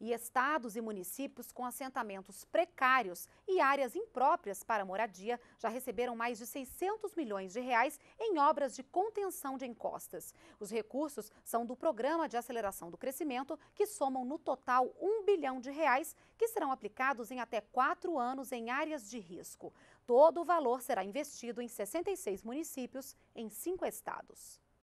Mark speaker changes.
Speaker 1: e estados e municípios com assentamentos precários e áreas impróprias para moradia já receberam mais de 600 milhões de reais em obras de contenção de encostas. Os recursos são do Programa de Aceleração do Crescimento, que somam no total 1 bilhão de reais, que serão aplicados em até quatro anos em áreas de risco. Todo o valor será investido em 66 municípios em cinco estados.